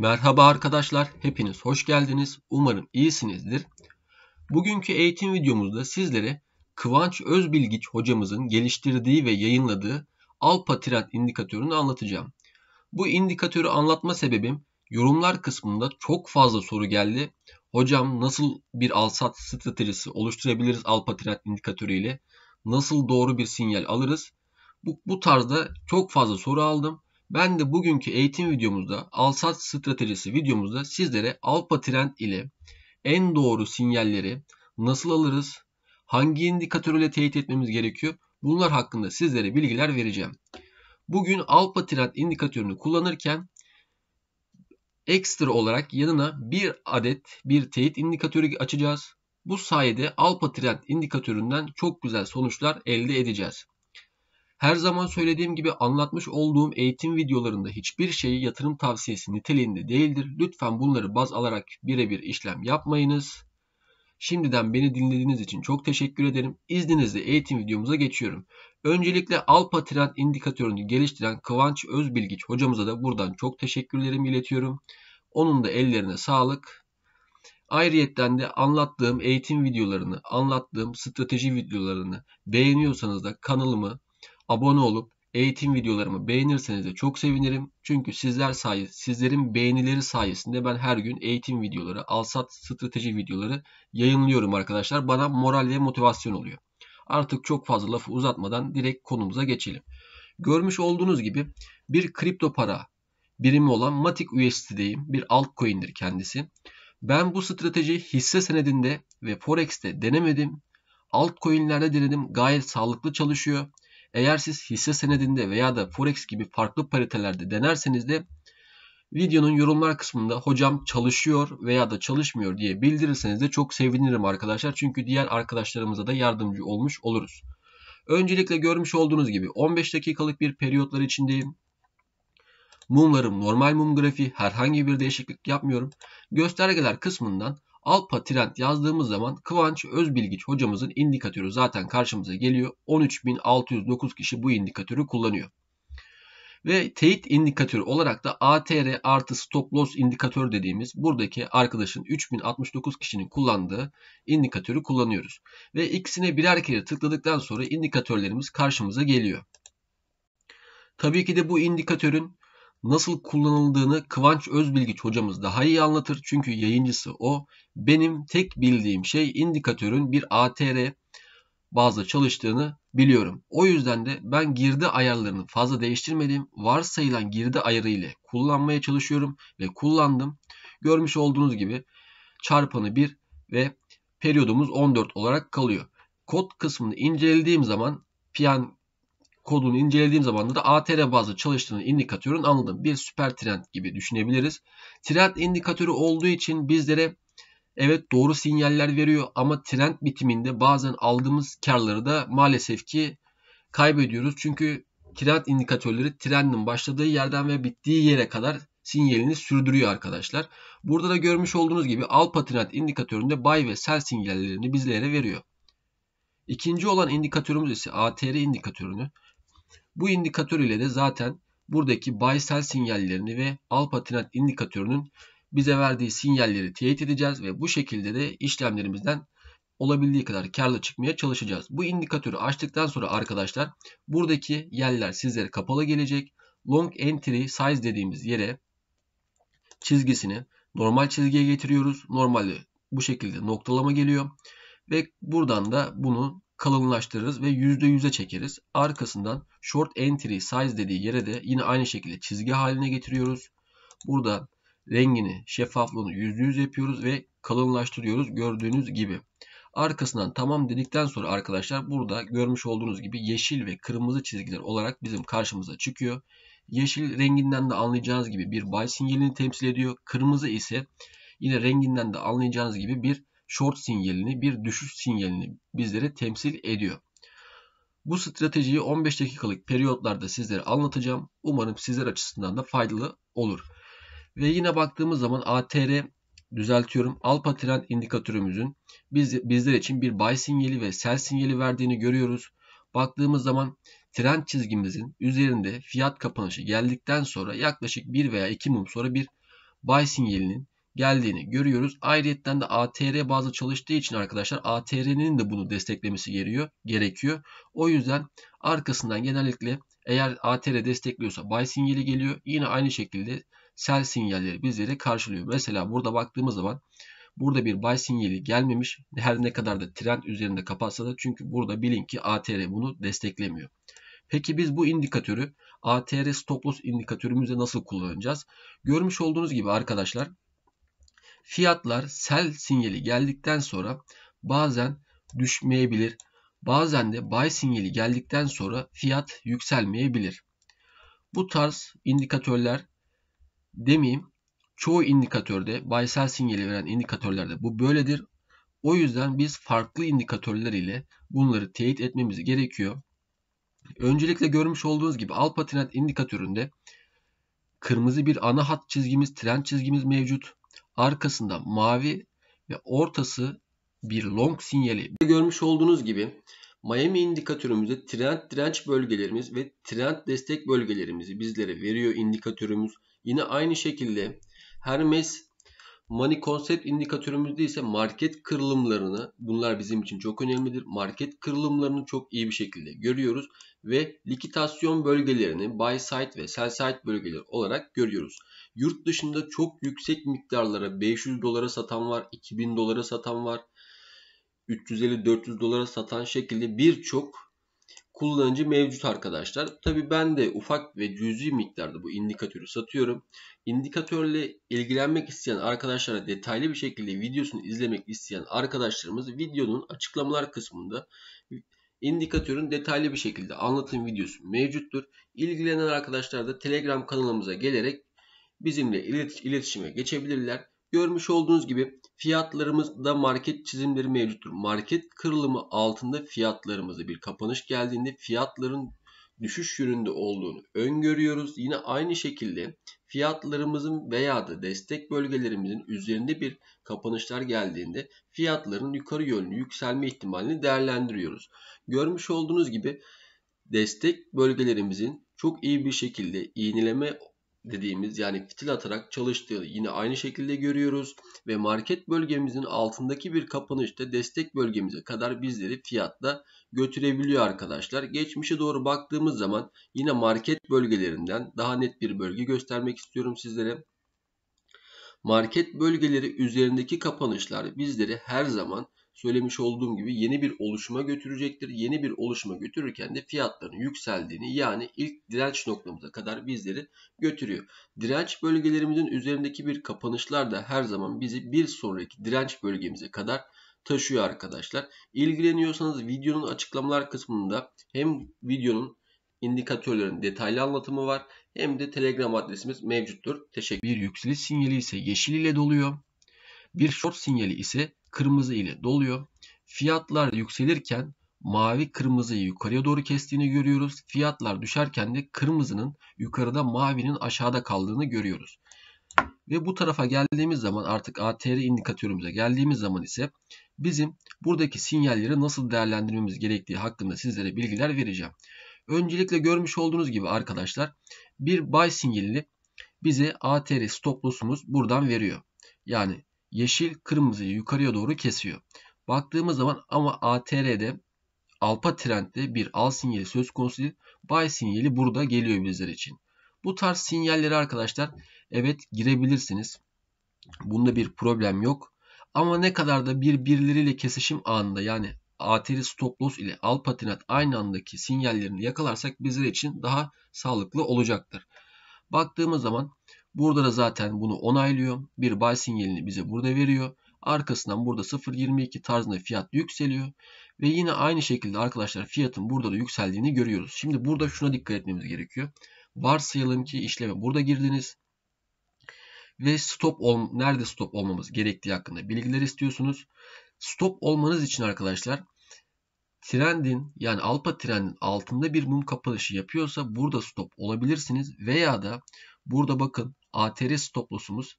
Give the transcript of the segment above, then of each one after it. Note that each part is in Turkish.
Merhaba arkadaşlar, hepiniz hoş geldiniz. Umarım iyisinizdir. Bugünkü eğitim videomuzda sizlere Kıvanç Özbilgiç hocamızın geliştirdiği ve yayınladığı Alpa Trend indikatörünü anlatacağım. Bu indikatörü anlatma sebebim yorumlar kısmında çok fazla soru geldi. Hocam nasıl bir alsat stratejisi oluşturabiliriz Alpa Trend indikatörü ile? Nasıl doğru bir sinyal alırız? Bu, bu tarzda çok fazla soru aldım. Ben de bugünkü eğitim videomuzda alsat stratejisi videomuzda sizlere alfa trend ile en doğru sinyalleri nasıl alırız, hangi indikatörle teyit etmemiz gerekiyor bunlar hakkında sizlere bilgiler vereceğim. Bugün alfa trend indikatörünü kullanırken ekstra olarak yanına bir adet bir teyit indikatörü açacağız. Bu sayede alfa trend indikatöründen çok güzel sonuçlar elde edeceğiz. Her zaman söylediğim gibi anlatmış olduğum eğitim videolarında hiçbir şeyi yatırım tavsiyesi niteliğinde değildir. Lütfen bunları baz alarak birebir işlem yapmayınız. Şimdiden beni dinlediğiniz için çok teşekkür ederim. İzninizle eğitim videomuza geçiyorum. Öncelikle Alpa Trend indikatörünü geliştiren Kıvanç Özbilgiç hocamıza da buradan çok teşekkürlerimi iletiyorum. Onun da ellerine sağlık. Ayrıyetten de anlattığım eğitim videolarını, anlattığım strateji videolarını beğeniyorsanız da kanalımı abone olup eğitim videolarımı beğenirseniz de çok sevinirim. Çünkü sizler sayesinde, sizlerin beğenileri sayesinde ben her gün eğitim videoları, alsat strateji videoları yayınlıyorum arkadaşlar. Bana moral ve motivasyon oluyor. Artık çok fazla lafı uzatmadan direkt konumuza geçelim. Görmüş olduğunuz gibi bir kripto para birimi olan Matic USD'deyim. Bir altcoin'dir kendisi. Ben bu strateji hisse senedinde ve Forex'te denemedim. Altcoin'lerde denedim. Gayet sağlıklı çalışıyor. Eğer siz hisse senedinde veya da forex gibi farklı paritelerde denerseniz de videonun yorumlar kısmında hocam çalışıyor veya da çalışmıyor diye bildirirseniz de çok sevinirim arkadaşlar. Çünkü diğer arkadaşlarımıza da yardımcı olmuş oluruz. Öncelikle görmüş olduğunuz gibi 15 dakikalık bir periyotlar içindeyim. Mumlarım normal mum grafiği herhangi bir değişiklik yapmıyorum. Göstergeler kısmından Alpa trend yazdığımız zaman Kıvanç Özbilgiç hocamızın indikatörü zaten karşımıza geliyor. 13.609 kişi bu indikatörü kullanıyor. Ve teyit indikatörü olarak da ATR artı stop loss indikatör dediğimiz buradaki arkadaşın 3069 kişinin kullandığı indikatörü kullanıyoruz. Ve ikisine birer kere tıkladıktan sonra indikatörlerimiz karşımıza geliyor. Tabii ki de bu indikatörün nasıl kullanıldığını Kıvanç Özbilgiç hocamız daha iyi anlatır. Çünkü yayıncısı o. Benim tek bildiğim şey indikatörün bir ATR bazı çalıştığını biliyorum. O yüzden de ben girdi ayarlarını fazla değiştirmedim. Varsayılan girdi ayarı ile kullanmaya çalışıyorum ve kullandım. Görmüş olduğunuz gibi çarpanı 1 ve periyodumuz 14 olarak kalıyor. Kod kısmını incelediğim zaman piyan kodunu incelediğim zaman da ATR bazlı çalıştığını indikatörün anladım. Bir süper trend gibi düşünebiliriz. Trend indikatörü olduğu için bizlere evet doğru sinyaller veriyor ama trend bitiminde bazen aldığımız karları da maalesef ki kaybediyoruz. Çünkü trend indikatörleri trendin başladığı yerden ve bittiği yere kadar sinyalini sürdürüyor arkadaşlar. Burada da görmüş olduğunuz gibi alfa trend indikatöründe buy ve sell sinyallerini bizlere veriyor. İkinci olan indikatörümüz ise ATR indikatörünü. Bu indikatör ile de zaten buradaki buy sell sinyallerini ve al patinat indikatörünün bize verdiği sinyalleri teyit edeceğiz ve bu şekilde de işlemlerimizden olabildiği kadar karlı çıkmaya çalışacağız. Bu indikatörü açtıktan sonra arkadaşlar buradaki yerler sizlere kapalı gelecek. Long entry size dediğimiz yere çizgisini normal çizgiye getiriyoruz. Normalde bu şekilde noktalama geliyor. Ve buradan da bunu kalınlaştırırız ve %100'e çekeriz. Arkasından short entry size dediği yere de yine aynı şekilde çizgi haline getiriyoruz. Burada rengini, şeffaflığını %100 yapıyoruz ve kalınlaştırıyoruz gördüğünüz gibi. Arkasından tamam dedikten sonra arkadaşlar burada görmüş olduğunuz gibi yeşil ve kırmızı çizgiler olarak bizim karşımıza çıkıyor. Yeşil renginden de anlayacağınız gibi bir buy sinyalini temsil ediyor. Kırmızı ise yine renginden de anlayacağınız gibi bir short sinyalini, bir düşüş sinyalini bizlere temsil ediyor. Bu stratejiyi 15 dakikalık periyotlarda sizlere anlatacağım. Umarım sizler açısından da faydalı olur. Ve yine baktığımız zaman ATR düzeltiyorum. Alpa trend indikatörümüzün biz, bizler için bir buy sinyali ve sell sinyali verdiğini görüyoruz. Baktığımız zaman trend çizgimizin üzerinde fiyat kapanışı geldikten sonra yaklaşık 1 veya 2 mum sonra bir buy sinyalinin geldiğini görüyoruz. Ayrıyetten de ATR bazı çalıştığı için arkadaşlar ATR'nin de bunu desteklemesi geliyor, gerekiyor. O yüzden arkasından genellikle eğer ATR destekliyorsa buy sinyali geliyor. Yine aynı şekilde sell sinyalleri bizlere karşılıyor. Mesela burada baktığımız zaman burada bir buy sinyali gelmemiş. Her ne kadar da trend üzerinde kapatsa da çünkü burada bilin ki ATR bunu desteklemiyor. Peki biz bu indikatörü ATR stop loss indikatörümüzde nasıl kullanacağız? Görmüş olduğunuz gibi arkadaşlar Fiyatlar sel sinyali geldikten sonra bazen düşmeyebilir. Bazen de buy sinyali geldikten sonra fiyat yükselmeyebilir. Bu tarz indikatörler demeyeyim çoğu indikatörde buy sell sinyali veren indikatörlerde bu böyledir. O yüzden biz farklı indikatörler ile bunları teyit etmemiz gerekiyor. Öncelikle görmüş olduğunuz gibi alt patinat indikatöründe kırmızı bir ana hat çizgimiz, trend çizgimiz mevcut arkasında mavi ve ortası bir long sinyali. Görmüş olduğunuz gibi Miami indikatörümüzde trend direnç bölgelerimiz ve trend destek bölgelerimizi bizlere veriyor indikatörümüz. Yine aynı şekilde Hermes Money Concept indikatörümüzde ise market kırılımlarını bunlar bizim için çok önemlidir. Market kırılımlarını çok iyi bir şekilde görüyoruz ve likitasyon bölgelerini buy side ve sell side bölgeleri olarak görüyoruz. Yurt dışında çok yüksek miktarlara 500 dolara satan var, 2000 dolara satan var. 350-400 dolara satan şekilde birçok kullanıcı mevcut arkadaşlar. Tabi ben de ufak ve cüzi miktarda bu indikatörü satıyorum. İndikatörle ilgilenmek isteyen arkadaşlara detaylı bir şekilde videosunu izlemek isteyen arkadaşlarımız videonun açıklamalar kısmında indikatörün detaylı bir şekilde anlatım videosu mevcuttur. İlgilenen arkadaşlar da Telegram kanalımıza gelerek bizimle iletişime geçebilirler. Görmüş olduğunuz gibi fiyatlarımızda market çizimleri mevcuttur. Market kırılımı altında fiyatlarımızı bir kapanış geldiğinde fiyatların düşüş yönünde olduğunu öngörüyoruz. Yine aynı şekilde fiyatlarımızın veya da destek bölgelerimizin üzerinde bir kapanışlar geldiğinde fiyatların yukarı yönlü yükselme ihtimalini değerlendiriyoruz. Görmüş olduğunuz gibi destek bölgelerimizin çok iyi bir şekilde iğneleme dediğimiz yani fitil atarak çalıştığı yine aynı şekilde görüyoruz ve market bölgemizin altındaki bir kapanışta destek bölgemize kadar bizleri fiyatla götürebiliyor arkadaşlar. Geçmişe doğru baktığımız zaman yine market bölgelerinden daha net bir bölge göstermek istiyorum sizlere. Market bölgeleri üzerindeki kapanışlar bizleri her zaman söylemiş olduğum gibi yeni bir oluşuma götürecektir. Yeni bir oluşuma götürürken de fiyatların yükseldiğini yani ilk direnç noktamıza kadar bizleri götürüyor. Direnç bölgelerimizin üzerindeki bir kapanışlar da her zaman bizi bir sonraki direnç bölgemize kadar taşıyor arkadaşlar. İlgileniyorsanız videonun açıklamalar kısmında hem videonun indikatörlerin detaylı anlatımı var hem de Telegram adresimiz mevcuttur. Teşekkür. Bir yükseliş sinyali ise yeşil ile doluyor. Bir short sinyali ise kırmızı ile doluyor. Fiyatlar yükselirken mavi kırmızıyı yukarıya doğru kestiğini görüyoruz. Fiyatlar düşerken de kırmızının yukarıda mavinin aşağıda kaldığını görüyoruz. Ve bu tarafa geldiğimiz zaman artık ATR indikatörümüze geldiğimiz zaman ise bizim buradaki sinyalleri nasıl değerlendirmemiz gerektiği hakkında sizlere bilgiler vereceğim. Öncelikle görmüş olduğunuz gibi arkadaşlar bir buy sinyalini bize ATR stop loss'umuz buradan veriyor. Yani yeşil kırmızıyı yukarıya doğru kesiyor. Baktığımız zaman ama ATR'de alpa trendde bir al sinyali söz konusu değil. Buy sinyali burada geliyor bizler için. Bu tarz sinyalleri arkadaşlar evet girebilirsiniz. Bunda bir problem yok. Ama ne kadar da birbirleriyle kesişim anında yani ATR stop loss ile al patinat aynı andaki sinyallerini yakalarsak bizler için daha sağlıklı olacaktır. Baktığımız zaman Burada da zaten bunu onaylıyor. Bir buy sinyalini bize burada veriyor. Arkasından burada 0.22 tarzında fiyat yükseliyor. Ve yine aynı şekilde arkadaşlar fiyatın burada da yükseldiğini görüyoruz. Şimdi burada şuna dikkat etmemiz gerekiyor. Varsayalım ki işleme burada girdiniz. Ve stop ol, nerede stop olmamız gerektiği hakkında bilgiler istiyorsunuz. Stop olmanız için arkadaşlar trendin yani alpa trendin altında bir mum kapanışı yapıyorsa burada stop olabilirsiniz veya da Burada bakın ATR stoplosumuz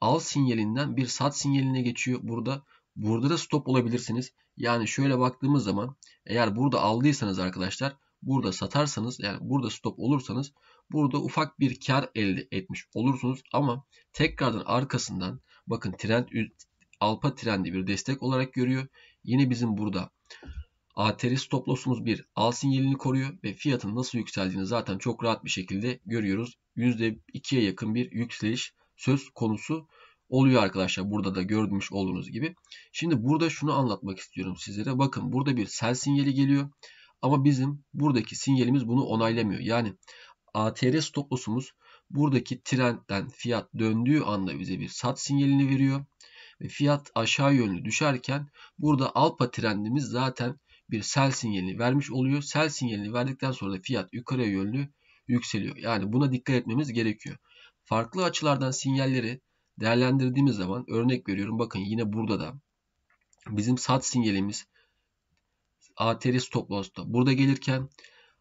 al sinyalinden bir sat sinyaline geçiyor. Burada burada da stop olabilirsiniz. Yani şöyle baktığımız zaman eğer burada aldıysanız arkadaşlar burada satarsanız yani burada stop olursanız burada ufak bir kar elde etmiş olursunuz ama tekrardan arkasından bakın trend alpa trendi bir destek olarak görüyor. Yine bizim burada ATR'si toplosunuz bir al sinyalini koruyor ve fiyatın nasıl yükseldiğini zaten çok rahat bir şekilde görüyoruz. %2'ye yakın bir yükseliş söz konusu oluyor arkadaşlar. Burada da görmüş olduğunuz gibi. Şimdi burada şunu anlatmak istiyorum sizlere. Bakın burada bir sel sinyali geliyor. Ama bizim buradaki sinyalimiz bunu onaylamıyor. Yani ATR stoplosumuz buradaki trendden fiyat döndüğü anda bize bir sat sinyalini veriyor. Ve fiyat aşağı yönlü düşerken burada alpa trendimiz zaten bir sell sinyalini vermiş oluyor. sell sinyalini verdikten sonra da fiyat yukarıya yönlü yükseliyor. Yani buna dikkat etmemiz gerekiyor. Farklı açılardan sinyalleri değerlendirdiğimiz zaman örnek veriyorum bakın yine burada da bizim sat sinyalimiz ATR stop loss'ta burada gelirken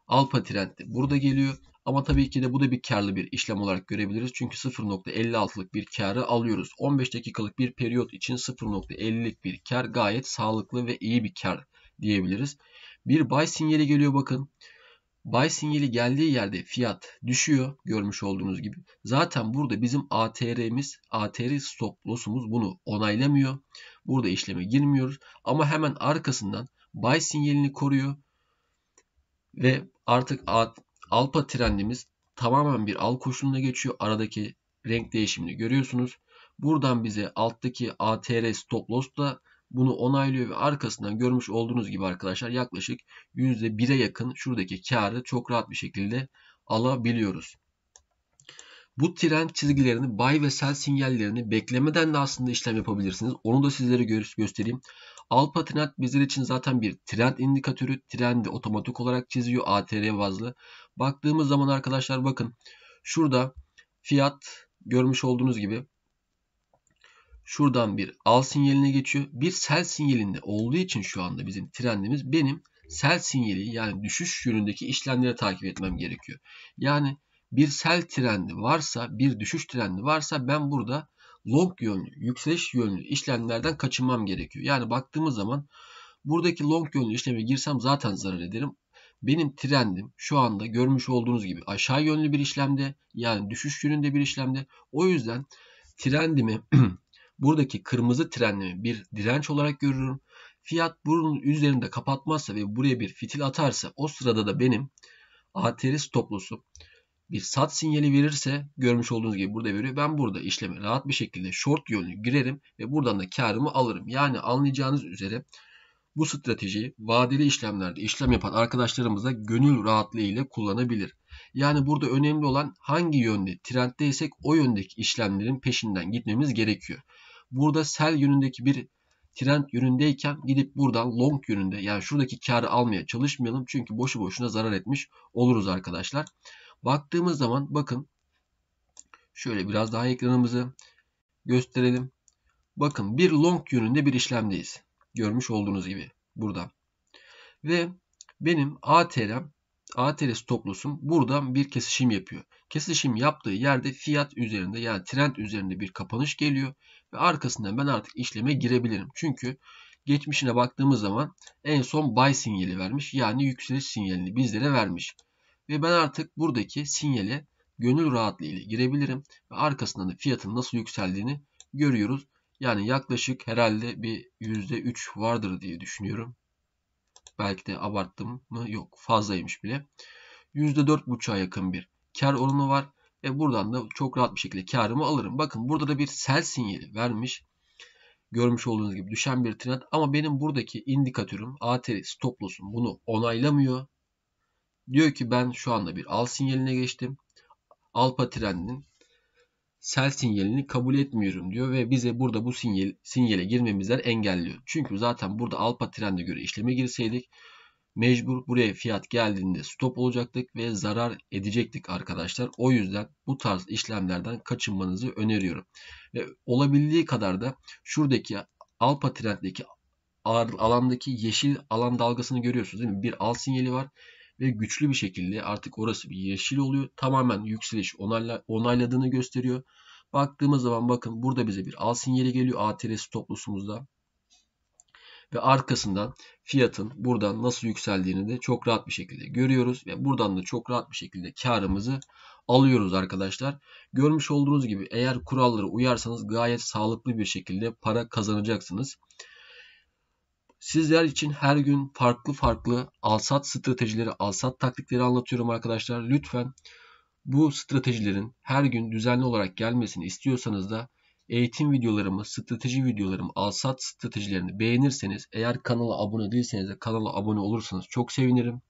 alfa trendde burada geliyor. Ama tabii ki de bu da bir karlı bir işlem olarak görebiliriz. Çünkü 0.56'lık bir karı alıyoruz. 15 dakikalık bir periyot için 0.50'lik bir kar gayet sağlıklı ve iyi bir kar diyebiliriz. Bir buy sinyali geliyor bakın. Buy sinyali geldiği yerde fiyat düşüyor görmüş olduğunuz gibi. Zaten burada bizim ATR'miz, ATR stop loss'umuz bunu onaylamıyor. Burada işleme girmiyoruz ama hemen arkasından buy sinyalini koruyor ve artık alpa trendimiz tamamen bir al koşuluna geçiyor. Aradaki renk değişimini görüyorsunuz. Buradan bize alttaki ATR stop loss da bunu onaylıyor ve arkasından görmüş olduğunuz gibi arkadaşlar yaklaşık %1'e yakın şuradaki karı çok rahat bir şekilde alabiliyoruz. Bu trend çizgilerini buy ve sell sinyallerini beklemeden de aslında işlem yapabilirsiniz. Onu da sizlere göstereyim. Alpa trend bizler için zaten bir trend indikatörü. Trendi otomatik olarak çiziyor ATR bazlı. Baktığımız zaman arkadaşlar bakın şurada fiyat görmüş olduğunuz gibi Şuradan bir al sinyaline geçiyor. Bir sel sinyalinde olduğu için şu anda bizim trendimiz benim sel sinyali yani düşüş yönündeki işlemleri takip etmem gerekiyor. Yani bir sel trendi varsa, bir düşüş trendi varsa ben burada long yönlü, yükseliş yönlü işlemlerden kaçınmam gerekiyor. Yani baktığımız zaman buradaki long yönlü işleme girsem zaten zarar ederim. Benim trendim şu anda görmüş olduğunuz gibi aşağı yönlü bir işlemde yani düşüş yönünde bir işlemde. O yüzden trendimi Buradaki kırmızı trenlemi bir direnç olarak görürüm. Fiyat bunun üzerinde kapatmazsa ve buraya bir fitil atarsa o sırada da benim ATR stoplusu bir sat sinyali verirse görmüş olduğunuz gibi burada veriyor. Ben burada işlemi rahat bir şekilde short yönlü girerim ve buradan da karımı alırım. Yani anlayacağınız üzere bu stratejiyi vadeli işlemlerde işlem yapan arkadaşlarımız da gönül rahatlığı ile kullanabilir. Yani burada önemli olan hangi yönde trenddeysek o yöndeki işlemlerin peşinden gitmemiz gerekiyor. Burada Sell yönündeki bir trend yönündeyken gidip buradan long yönünde yani şuradaki karı almaya çalışmayalım. Çünkü boşu boşuna zarar etmiş oluruz arkadaşlar. Baktığımız zaman bakın şöyle biraz daha ekranımızı gösterelim. Bakın bir long yönünde bir işlemdeyiz. Görmüş olduğunuz gibi burada. Ve benim ATL'm ATL stoplusum buradan bir kesişim yapıyor. Kesişim yaptığı yerde fiyat üzerinde yani trend üzerinde bir kapanış geliyor. Ve arkasından ben artık işleme girebilirim. Çünkü geçmişine baktığımız zaman en son buy sinyali vermiş. Yani yükseliş sinyalini bizlere vermiş. Ve ben artık buradaki sinyale gönül rahatlığı ile girebilirim. Ve arkasından da fiyatın nasıl yükseldiğini görüyoruz. Yani yaklaşık herhalde bir %3 vardır diye düşünüyorum. Belki de abarttım mı? Yok fazlaymış bile. %4.5'a yakın bir kar oranı var. ve buradan da çok rahat bir şekilde karımı alırım. Bakın burada da bir sell sinyali vermiş. Görmüş olduğunuz gibi düşen bir trend. Ama benim buradaki indikatörüm ATR stop loss'um bunu onaylamıyor. Diyor ki ben şu anda bir al sinyaline geçtim. Alpa trendinin sell sinyalini kabul etmiyorum diyor ve bize burada bu sinyal, sinyale girmemizden engelliyor. Çünkü zaten burada alpa trende göre işleme girseydik mecbur buraya fiyat geldiğinde stop olacaktık ve zarar edecektik arkadaşlar. O yüzden bu tarz işlemlerden kaçınmanızı öneriyorum. Ve olabildiği kadar da şuradaki alpa trenddeki alandaki yeşil alan dalgasını görüyorsunuz değil mi? Bir al sinyali var ve güçlü bir şekilde artık orası bir yeşil oluyor. Tamamen yükseliş onayladığını gösteriyor. Baktığımız zaman bakın burada bize bir al sinyali geliyor ATR stoplusumuzda ve arkasından fiyatın buradan nasıl yükseldiğini de çok rahat bir şekilde görüyoruz ve buradan da çok rahat bir şekilde karımızı alıyoruz arkadaşlar. Görmüş olduğunuz gibi eğer kurallara uyarsanız gayet sağlıklı bir şekilde para kazanacaksınız. Sizler için her gün farklı farklı alsat stratejileri, alsat taktikleri anlatıyorum arkadaşlar. Lütfen bu stratejilerin her gün düzenli olarak gelmesini istiyorsanız da eğitim videolarımı, strateji videolarımı, alsat stratejilerini beğenirseniz, eğer kanala abone değilseniz de kanala abone olursanız çok sevinirim.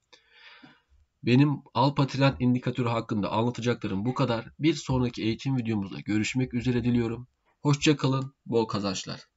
Benim alfa trend indikatörü hakkında anlatacaklarım bu kadar. Bir sonraki eğitim videomuzda görüşmek üzere diliyorum. Hoşçakalın, bol kazançlar.